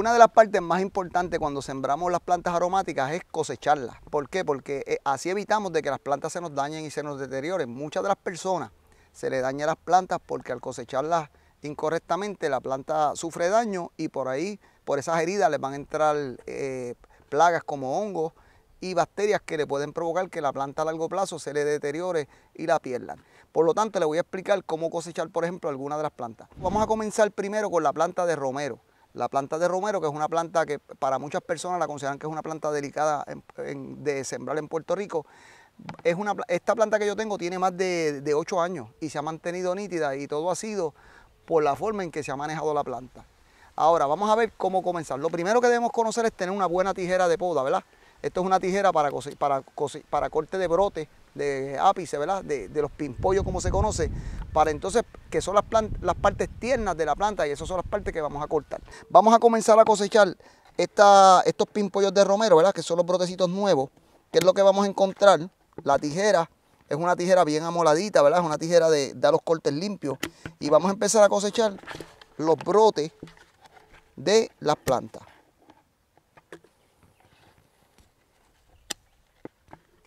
una de las partes más importantes cuando sembramos las plantas aromáticas es cosecharlas. ¿Por qué? Porque eh, así evitamos de que las plantas se nos dañen y se nos deterioren. Muchas de las personas se le dañan las plantas porque al cosecharlas incorrectamente la planta sufre daño y por ahí, por esas heridas, les van a entrar eh, plagas como hongos y bacterias que le pueden provocar que la planta a largo plazo se le deteriore y la pierdan. Por lo tanto, le voy a explicar cómo cosechar, por ejemplo, algunas de las plantas. Vamos a comenzar primero con la planta de romero. La planta de romero, que es una planta que para muchas personas la consideran que es una planta delicada de sembrar en Puerto Rico, es una, esta planta que yo tengo tiene más de, de 8 años y se ha mantenido nítida y todo ha sido por la forma en que se ha manejado la planta. Ahora, vamos a ver cómo comenzar. Lo primero que debemos conocer es tener una buena tijera de poda, ¿verdad? Esto es una tijera para, para, para corte de brote de ápice, ¿verdad? De, los pimpollos como se conoce, para entonces que son las, las partes tiernas de la planta y esas son las partes que vamos a cortar. Vamos a comenzar a cosechar esta, estos pimpollos de romero, ¿verdad? Que son los brotecitos nuevos, que es lo que vamos a encontrar. La tijera es una tijera bien amoladita, ¿verdad? Es una tijera de dar los cortes limpios. Y vamos a empezar a cosechar los brotes de las plantas.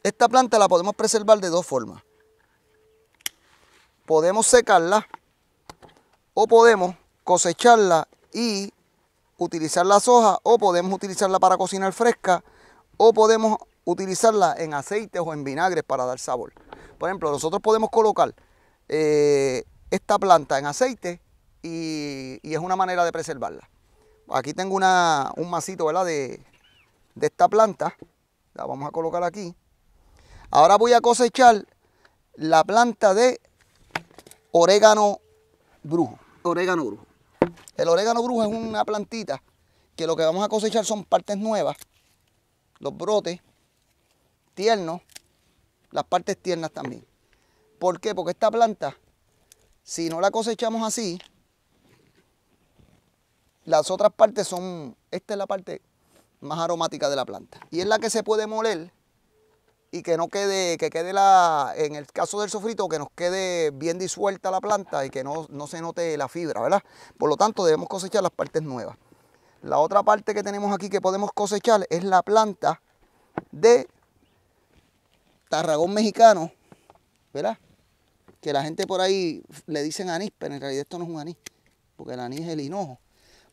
Esta planta la podemos preservar de dos formas. Podemos secarla o podemos cosecharla y utilizar las soja o podemos utilizarla para cocinar fresca o podemos utilizarla en aceite o en vinagres para dar sabor. Por ejemplo, nosotros podemos colocar eh, esta planta en aceite y, es una manera de preservarla. Aquí tengo un masito de esta planta. La vamos a colocar aquí. Ahora voy a cosechar la planta de orégano brujo. Orégano brujo. El orégano brujo es una plantita que lo que vamos a cosechar son partes nuevas, los brotes tiernos, las partes tiernas también. ¿Por qué? Porque esta planta, si no la cosechamos así, las otras partes son, esta es la parte más aromática de la planta. Y es la que se puede moler y que no quede, que quede la, en el caso del sofrito, que nos quede bien disuelta la planta y que no, no se note la fibra, ¿verdad? Por lo tanto, debemos cosechar las partes nuevas. La otra parte que tenemos aquí que podemos cosechar es la planta de tarragón mexicano, ¿verdad? Que la gente por ahí le dicen anís, pero en realidad esto no es un anís, porque el anís es el hinojo.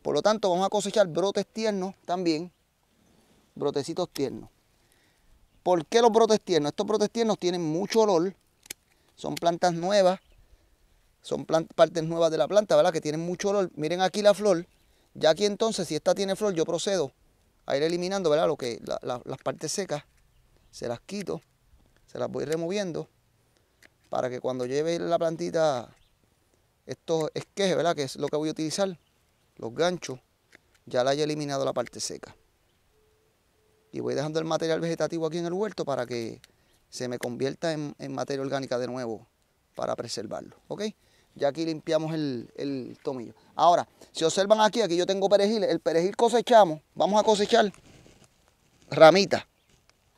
Por lo tanto, vamos a cosechar brotes tiernos también, brotecitos tiernos. ¿Por qué los brotes tiernos? Estos brotes tiernos tienen mucho olor, son plantas nuevas, son partes nuevas de la planta, ¿verdad? Que tienen mucho olor. Miren aquí la flor, ya aquí entonces, si esta tiene flor, yo procedo a ir eliminando, ¿verdad? Lo que, las partes secas, se las quito, se las voy removiendo, para que cuando lleve la plantita estos esquejes, ¿verdad? Que es lo que voy a utilizar, los ganchos, ya la haya eliminado la parte seca y voy dejando el material vegetativo aquí en el huerto para que se me convierta en, materia orgánica de nuevo para preservarlo. ¿ok? Ya aquí limpiamos el, tomillo. Ahora, si observan aquí, aquí yo tengo perejil. El perejil cosechamos, vamos a cosechar ramitas.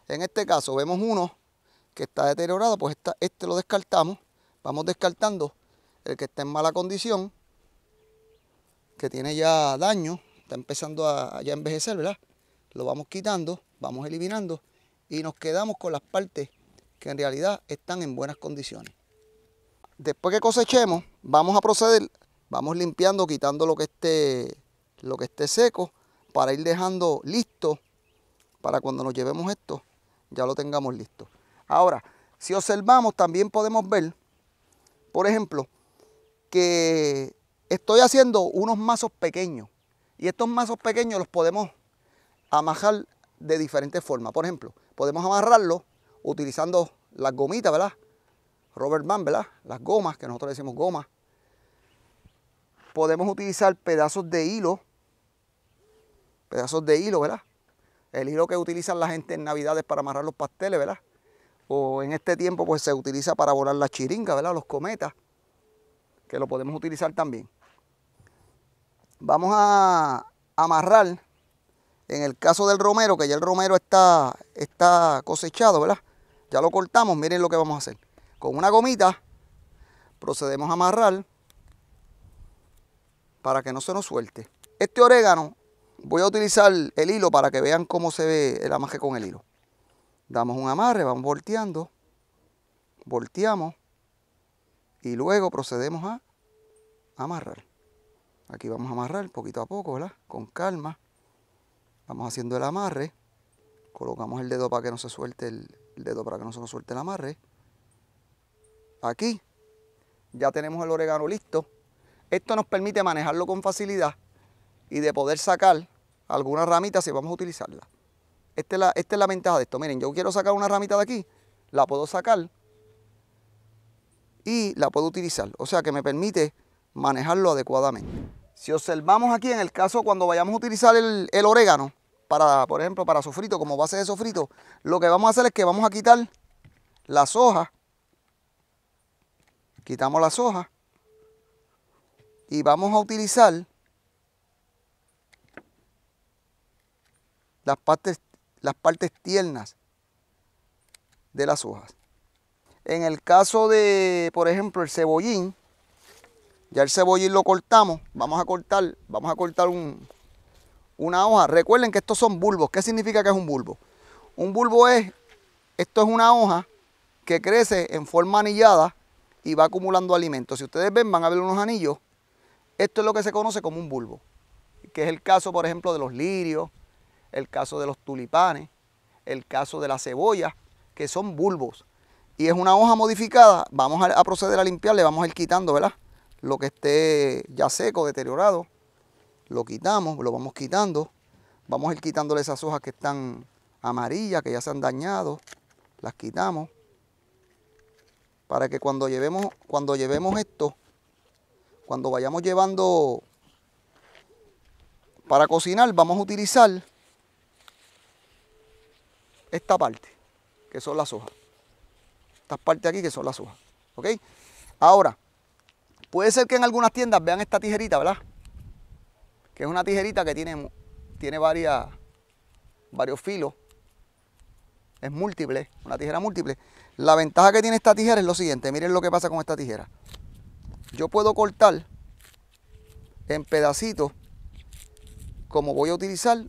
En este caso vemos uno que está deteriorado, pues este lo descartamos. Vamos descartando el que está en mala condición, que tiene ya daño, está empezando a, a ya envejecer, ¿verdad? lo vamos quitando, vamos eliminando y nos quedamos con las partes que en realidad están en buenas condiciones. Después que cosechemos, vamos a proceder, vamos limpiando, quitando lo que esté, lo que esté seco para ir dejando listo para cuando nos llevemos esto, ya lo tengamos listo. Ahora, si observamos, también podemos ver, por ejemplo, que estoy haciendo unos mazos pequeños. Y estos mazos pequeños los podemos amajar de diferentes formas. Por ejemplo, podemos amarrarlo utilizando las gomitas, ¿verdad? Robert Mann, ¿verdad? Las gomas, que nosotros decimos gomas. Podemos utilizar pedazos de hilo, pedazos de hilo, ¿verdad? El hilo que utilizan la gente en Navidades para amarrar los pasteles, ¿verdad? O en este tiempo pues se utiliza para volar las chiringa, ¿verdad? Los cometas, que lo podemos utilizar también. Vamos a amarrar en el caso del romero, que ya el romero está, está cosechado, ¿verdad? Ya lo cortamos, miren lo que vamos a hacer. Con una gomita procedemos a amarrar para que no se nos suelte. Este orégano voy a utilizar el hilo para que vean cómo se ve el amaje con el hilo. Damos un amarre, vamos volteando, volteamos y luego procedemos a amarrar. Aquí vamos a amarrar poquito a poco, ¿verdad? Con calma. Vamos haciendo el amarre. Colocamos el dedo para que no se suelte el, dedo para que no se nos suelte el amarre. Aquí ya tenemos el orégano listo. Esto nos permite manejarlo con facilidad y de poder sacar alguna ramita si vamos a utilizarla. Este la, esta es la ventaja de esto. Miren, yo quiero sacar una ramita de aquí, la puedo sacar y la puedo utilizar. O sea que me permite manejarlo adecuadamente. Si observamos aquí en el caso cuando vayamos a utilizar el, orégano, para, por ejemplo, para sofrito, como base de sofrito, lo que vamos a hacer es que vamos a quitar las hojas. Quitamos las hojas. Y vamos a utilizar las partes, las partes tiernas de las hojas. En el caso de, por ejemplo, el cebollín, ya el cebollín lo cortamos. Vamos a cortar, vamos a cortar una hoja. Recuerden que estos son bulbos. ¿Qué significa que es un bulbo? Un bulbo es, esto es una hoja que crece en forma anillada y va acumulando alimentos. Si ustedes ven, van a ver unos anillos. Esto es lo que se conoce como un bulbo, que es el caso, por ejemplo, de los lirios, el caso de los tulipanes, el caso de las cebolla que son bulbos. Y es una hoja modificada. Vamos a, proceder a limpiarle, vamos a ir quitando, ¿verdad? lo que esté ya seco, deteriorado, lo quitamos, lo vamos quitando, vamos a ir quitándole esas hojas que están amarillas, que ya se han dañado, las quitamos, para que cuando llevemos, cuando llevemos esto, cuando vayamos llevando para cocinar, vamos a utilizar esta parte, que son las hojas. Estas partes aquí que son las hojas. ¿Ok? Ahora, Puede ser que en algunas tiendas vean esta tijerita, ¿verdad? Que es una tijerita que tiene, tiene varios filos. Es múltiple, una tijera múltiple. La ventaja que tiene esta tijera es lo siguiente. Miren lo que pasa con esta tijera. Yo puedo cortar en pedacitos como voy a utilizar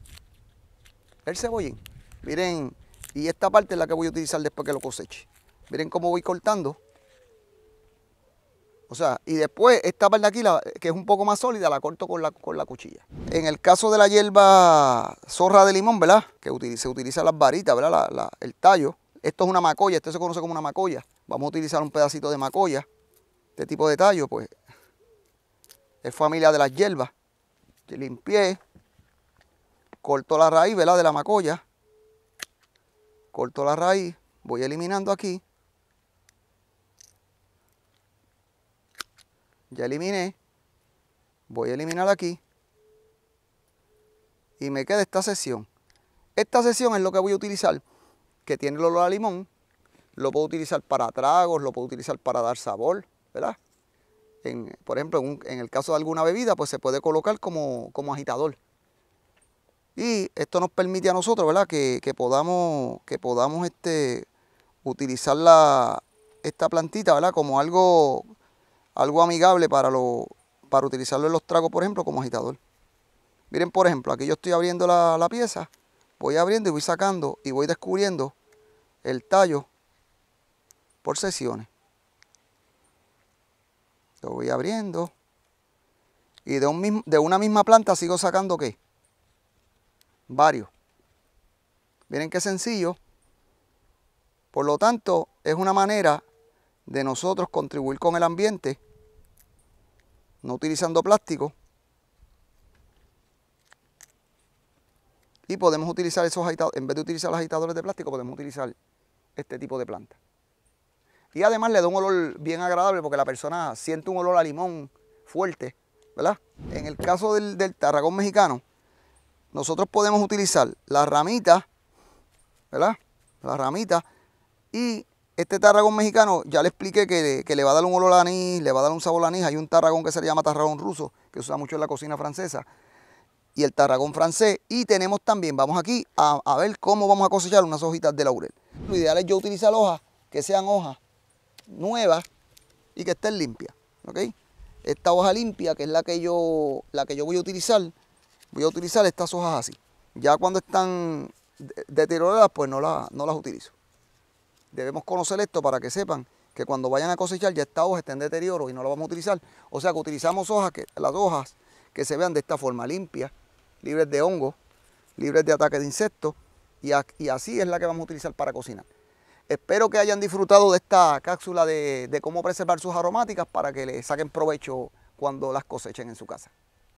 el cebollín. Miren, y esta parte es la que voy a utilizar después que lo coseche. Miren cómo voy cortando. O sea, y después esta parte de aquí, que es un poco más sólida, la corto con la, cuchilla. En el caso de la hierba zorra de limón, ¿verdad? Que se utiliza las varitas, ¿verdad? el tallo. Esto es una macoya, esto se conoce como una macoya. Vamos a utilizar un pedacito de macoya. Este tipo de tallo, pues, es familia de las hierbas. limpié, corto la raíz, ¿verdad? De la macoya. Corto la raíz, voy eliminando aquí. Ya eliminé. Voy a eliminar aquí. Y me queda esta sesión Esta sesión es lo que voy a utilizar, que tiene el olor a limón. Lo puedo utilizar para tragos, lo puedo utilizar para dar sabor, ¿verdad? por ejemplo, en, el caso de alguna bebida, pues se puede colocar como, como agitador. Y esto nos permite a nosotros, ¿verdad? Que, que podamos, que podamos este, utilizar la, esta plantita, ¿verdad? Como algo, algo amigable para, lo, para utilizarlo en los tragos, por ejemplo, como agitador. Miren, por ejemplo, aquí yo estoy abriendo la, pieza, voy abriendo y voy sacando y voy descubriendo el tallo por sesiones. Lo voy abriendo y de, un de una misma planta sigo sacando qué? Varios. Miren qué sencillo. Por lo tanto, es una manera de nosotros contribuir con el ambiente, no utilizando plástico. Y podemos utilizar esos agitadores, en vez de utilizar los agitadores de plástico, podemos utilizar este tipo de planta. Y además le da un olor bien agradable porque la persona siente un olor a limón fuerte, ¿verdad? En el caso del, del tarragón mexicano, nosotros podemos utilizar las ramitas, ¿verdad? Las ramitas y este tarragón mexicano, ya le expliqué que, le va a dar un olor a anís, le va a dar un sabor a anís. Hay un tarragón que se llama tarragón ruso, que se usa mucho en la cocina francesa. Y el tarragón francés. Y tenemos también, vamos aquí a, ver cómo vamos a cosechar unas hojitas de laurel. Lo ideal es yo utilizar hojas que sean hojas nuevas y que estén limpias. Esta hoja limpia, que es la que yo, la que yo voy a utilizar, voy a utilizar estas hojas así. Ya cuando están deterioradas, pues no, no las utilizo. Debemos conocer esto para que sepan que cuando vayan a cosechar ya esta hoja está en deterioro y no la vamos a utilizar. O sea que utilizamos hojas que, las hojas que se vean de esta forma, limpia, libres de hongos, libres de ataque de insectos y, así es la que vamos a utilizar para cocinar. Espero que hayan disfrutado de esta cápsula de, de cómo preservar sus aromáticas para que le saquen provecho cuando las cosechen en su casa.